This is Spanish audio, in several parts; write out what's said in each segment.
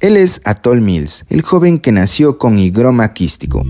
Él es Atoll Mills, el joven que nació con higroma quístico.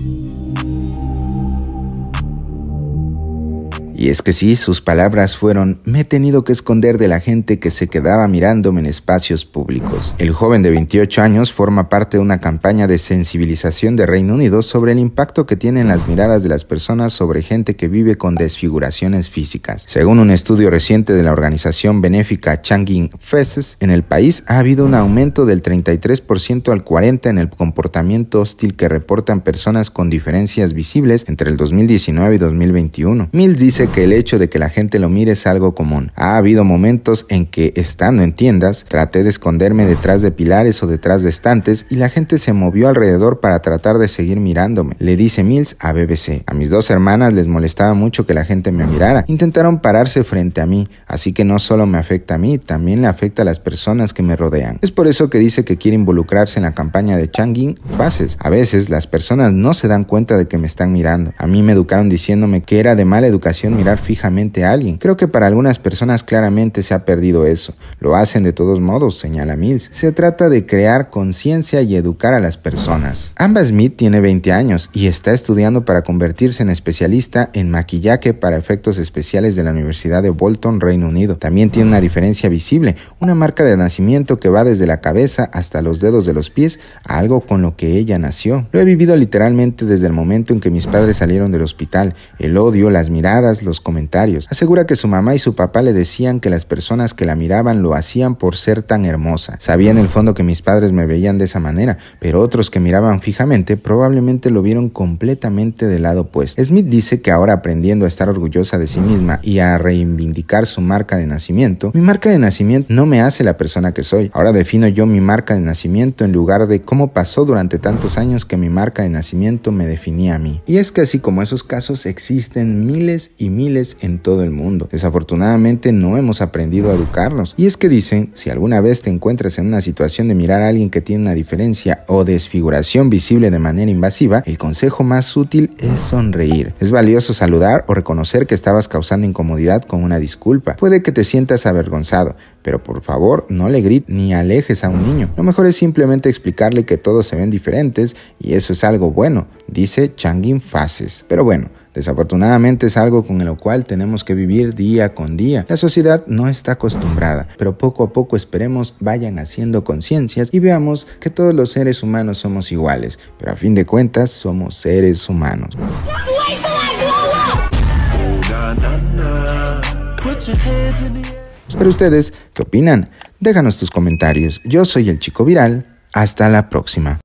Y es que sí, sus palabras fueron, me he tenido que esconder de la gente que se quedaba mirándome en espacios públicos. El joven de 28 años forma parte de una campaña de sensibilización de Reino Unido sobre el impacto que tienen las miradas de las personas sobre gente que vive con desfiguraciones físicas. Según un estudio reciente de la organización benéfica Changing Faces, en el país ha habido un aumento del 33% al 40% en el comportamiento hostil que reportan personas con diferencias visibles entre el 2019 y 2021. Mills dice que el hecho de que la gente lo mire es algo común. Ha habido momentos en que, estando en tiendas, traté de esconderme detrás de pilares o detrás de estantes y la gente se movió alrededor para tratar de seguir mirándome, le dice Mills a BBC. A mis dos hermanas les molestaba mucho que la gente me mirara. Intentaron pararse frente a mí, así que no solo me afecta a mí, también le afecta a las personas que me rodean. Es por eso que dice que quiere involucrarse en la campaña de Changin Fases. A veces las personas no se dan cuenta de que me están mirando. A mí me educaron diciéndome que era de mala educación mirar fijamente a alguien. Creo que para algunas personas claramente se ha perdido eso. Lo hacen de todos modos, señala Mills. Se trata de crear conciencia y educar a las personas. Amba Smith tiene 20 años y está estudiando para convertirse en especialista en maquillaje para efectos especiales de la Universidad de Bolton, Reino Unido. También tiene una diferencia visible, una marca de nacimiento que va desde la cabeza hasta los dedos de los pies, algo con lo que ella nació. Lo he vivido literalmente desde el momento en que mis padres salieron del hospital. El odio, las miradas, los comentarios. Asegura que su mamá y su papá le decían que las personas que la miraban lo hacían por ser tan hermosa. Sabía en el fondo que mis padres me veían de esa manera, pero otros que miraban fijamente probablemente lo vieron completamente del lado opuesto. Smith dice que ahora aprendiendo a estar orgullosa de sí misma y a reivindicar su marca de nacimiento, mi marca de nacimiento no me hace la persona que soy. Ahora defino yo mi marca de nacimiento en lugar de cómo pasó durante tantos años que mi marca de nacimiento me definía a mí. Y es que así como esos casos existen miles y miles en todo el mundo. Desafortunadamente no hemos aprendido a educarlos. Y es que dicen, si alguna vez te encuentras en una situación de mirar a alguien que tiene una diferencia o desfiguración visible de manera invasiva, el consejo más útil es sonreír. Es valioso saludar o reconocer que estabas causando incomodidad con una disculpa. Puede que te sientas avergonzado, pero por favor no le grites ni alejes a un niño. Lo mejor es simplemente explicarle que todos se ven diferentes y eso es algo bueno, dice Changin Faces. Pero bueno, Desafortunadamente es algo con lo cual tenemos que vivir día con día. La sociedad no está acostumbrada, pero poco a poco esperemos vayan haciendo conciencias y veamos que todos los seres humanos somos iguales, pero a fin de cuentas somos seres humanos. Pero ustedes, ¿qué opinan? Déjanos tus comentarios. Yo soy el Chico Viral. Hasta la próxima.